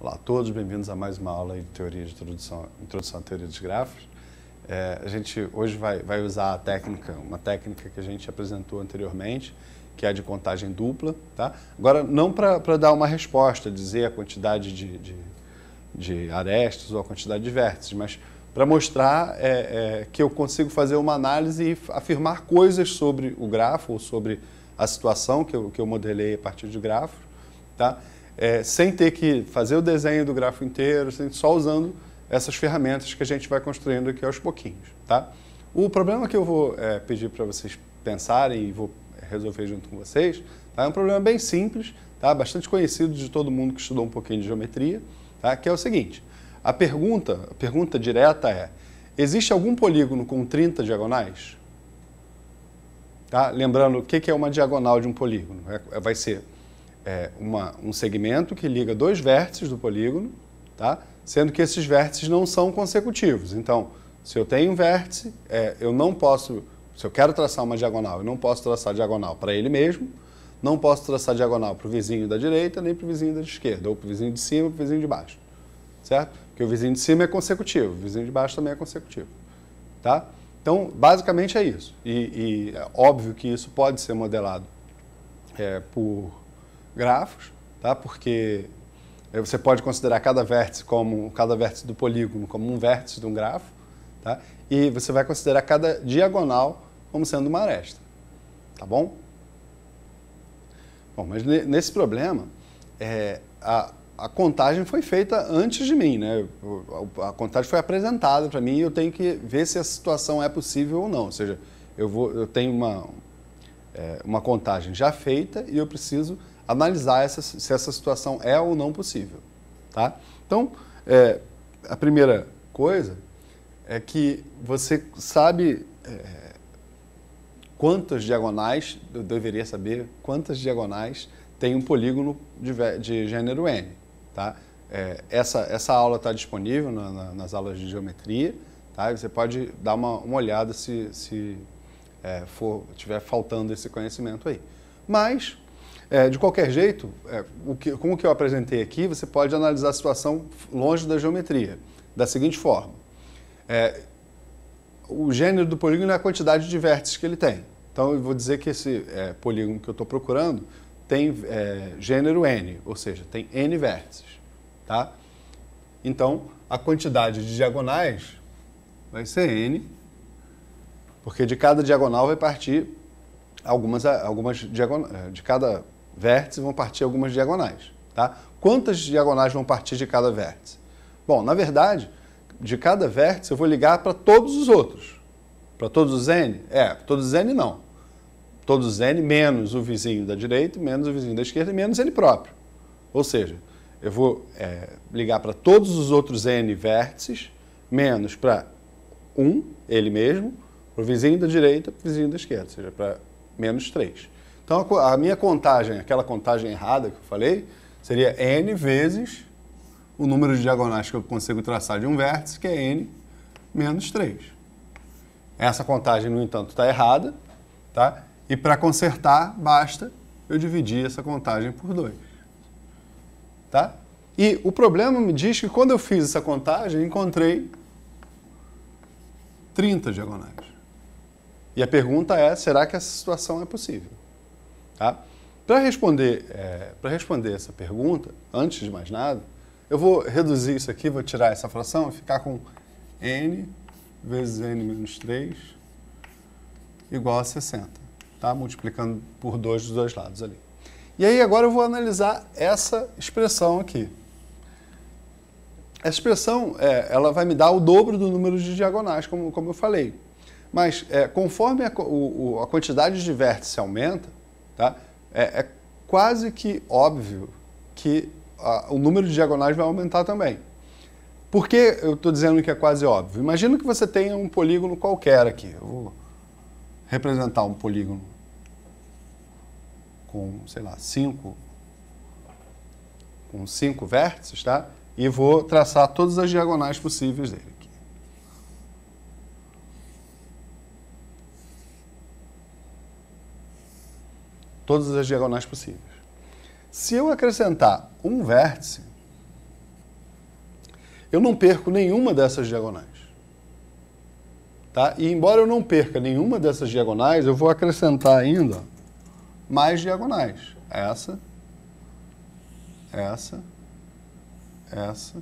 Olá a todos, bem-vindos a mais uma aula de Teoria de Introdução, introdução à Teoria dos Grafos. É, a gente hoje vai, vai usar a técnica, uma técnica que a gente apresentou anteriormente, que é a de contagem dupla. Tá? Agora, não para dar uma resposta, dizer a quantidade de, de, de arestas ou a quantidade de vértices, mas para mostrar é, é, que eu consigo fazer uma análise e afirmar coisas sobre o grafo ou sobre a situação que eu, que eu modelei a partir de grafos. Tá? é, sem ter que fazer o desenho do grafo inteiro, só usando essas ferramentas que a gente vai construindo aqui aos pouquinhos. Tá? O problema que eu vou é, pedir para vocês pensarem e vou resolver junto com vocês tá? é um problema bem simples, tá? bastante conhecido de todo mundo que estudou um pouquinho de geometria, tá? que é o seguinte, a pergunta, a pergunta direta é, existe algum polígono com 30 diagonais? Tá? Lembrando, o que é uma diagonal de um polígono? É, vai ser é, uma, um segmento que liga dois vértices do polígono, tá? sendo que esses vértices não são consecutivos. Então, se eu tenho um vértice, é, eu não posso, se eu quero traçar uma diagonal, eu não posso traçar diagonal para ele mesmo, não posso traçar diagonal para o vizinho da direita, nem para o vizinho da esquerda, ou para o vizinho de cima, para o vizinho de baixo. Certo? Porque o vizinho de cima é consecutivo, o vizinho de baixo também é consecutivo. Tá? Então, basicamente é isso. E, e é óbvio que isso pode ser modelado é, por grafos, tá? porque eh, você pode considerar cada vértice como cada vértice do polígono como um vértice de um grafo, tá? e você vai considerar cada diagonal como sendo uma aresta. Tá bom? Bom, mas nesse problema, é, a, a contagem foi feita antes de mim, né? A contagem foi apresentada para mim e eu tenho que ver se a situação é possível ou não. Ou seja, eu, vou, eu tenho uma, é, uma contagem já feita e eu preciso analisar essa, se essa situação é ou não possível. Tá? Então, é, a primeira coisa é que você sabe é, quantas diagonais, eu deveria saber quantas diagonais tem um polígono de, de gênero N. Tá? É, essa, essa aula está disponível na, na, nas aulas de geometria. Tá? Você pode dar uma, uma olhada se, se é, for, tiver faltando esse conhecimento aí. Mas é, de qualquer jeito, é, o que, com o que eu apresentei aqui, você pode analisar a situação longe da geometria, da seguinte forma. É, o gênero do polígono é a quantidade de vértices que ele tem. Então, eu vou dizer que esse é, polígono que eu estou procurando tem é, gênero n, ou seja, tem n vértices. Tá? Então, a quantidade de diagonais vai ser n, porque de cada diagonal vai partir algumas, algumas diagonais, é, de cada vértices vão partir algumas diagonais. Tá? Quantas diagonais vão partir de cada vértice? Bom, na verdade, de cada vértice eu vou ligar para todos os outros. Para todos os n? É, todos os n não. Todos os n menos o vizinho da direita, menos o vizinho da esquerda e menos ele próprio. Ou seja, eu vou é, ligar para todos os outros n vértices, menos para um, ele mesmo, para o vizinho da direita, para o vizinho da esquerda, ou seja, para menos 3. Então a minha contagem, aquela contagem errada que eu falei, seria n vezes o número de diagonais que eu consigo traçar de um vértice, que é n menos 3. Essa contagem, no entanto, está errada, tá? E para consertar, basta eu dividir essa contagem por 2. Tá? E o problema me diz que quando eu fiz essa contagem, encontrei 30 diagonais. E a pergunta é, será que essa situação é possível? Tá? Para responder, é, responder essa pergunta, antes de mais nada, eu vou reduzir isso aqui, vou tirar essa fração e ficar com n vezes n menos 3 igual a 60, tá? multiplicando por 2 dos dois lados ali. E aí agora eu vou analisar essa expressão aqui. Essa expressão é, ela vai me dar o dobro do número de diagonais, como, como eu falei. Mas é, conforme a, o, a quantidade de vértices aumenta, Tá? É, é quase que óbvio que a, ah, o número de diagonais vai aumentar também. Por que eu estou dizendo que é quase óbvio? Imagina que você tenha um polígono qualquer aqui. Eu vou representar um polígono com, sei lá, cinco, com cinco vértices, tá? E vou traçar todas as diagonais possíveis dele. todas as diagonais possíveis. Se eu acrescentar um vértice, eu não perco nenhuma dessas diagonais. Tá? E embora eu não perca nenhuma dessas diagonais, eu vou acrescentar ainda mais diagonais. Essa, essa, essa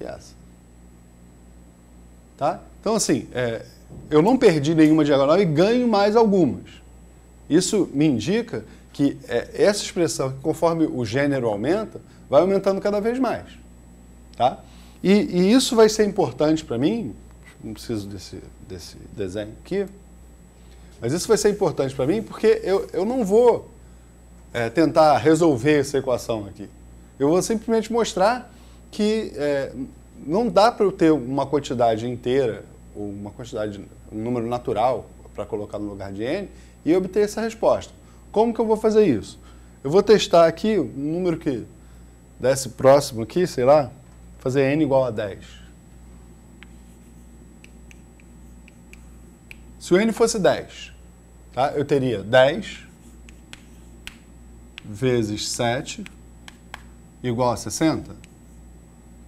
e essa. Tá? Então, assim, é, eu não perdi nenhuma diagonal e ganho mais algumas. Isso me indica que é, essa expressão, conforme o gênero aumenta, vai aumentando cada vez mais. Tá? E, e isso vai ser importante para mim, não preciso desse, desse desenho aqui, mas isso vai ser importante para mim porque eu, eu não vou é, tentar resolver essa equação aqui. Eu vou simplesmente mostrar que é, não dá para eu ter uma quantidade inteira uma quantidade, um número natural para colocar no lugar de n e obter essa resposta. Como que eu vou fazer isso? Eu vou testar aqui um número que desse próximo aqui, sei lá, fazer n igual a 10. Se o n fosse 10, tá? eu teria 10 vezes 7 igual a 60.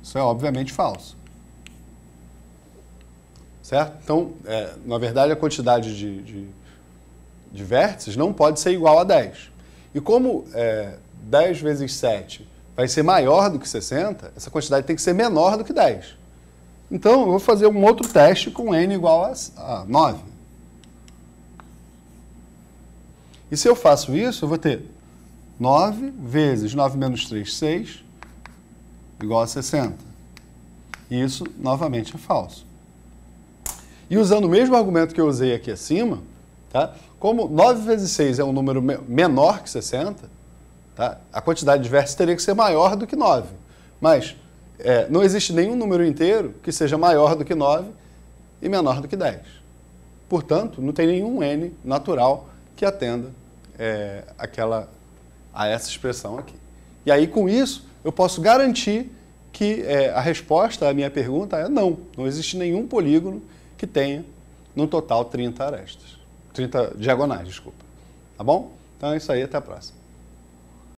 Isso é obviamente falso certo? Então, é, na verdade, a quantidade de, de, de, vértices não pode ser igual a 10. E como é, 10 vezes 7 vai ser maior do que 60, essa quantidade tem que ser menor do que 10. Então, eu vou fazer um outro teste com n igual a, a 9. E se eu faço isso, eu vou ter 9 vezes 9 menos 3, 6, igual a 60. E isso, novamente, é falso. E usando o mesmo argumento que eu usei aqui acima, tá? como 9 vezes 6 é um número menor que 60, tá? a quantidade de versos teria que ser maior do que 9. Mas é, não existe nenhum número inteiro que seja maior do que 9 e menor do que 10. Portanto, não tem nenhum n natural que atenda é, aquela, a essa expressão aqui. E aí, com isso, eu posso garantir que é, a resposta à minha pergunta é não. Não existe nenhum polígono que tenha, no total, 30 arestas. 30 diagonais, desculpa. Tá bom? Então é isso aí, até a próxima.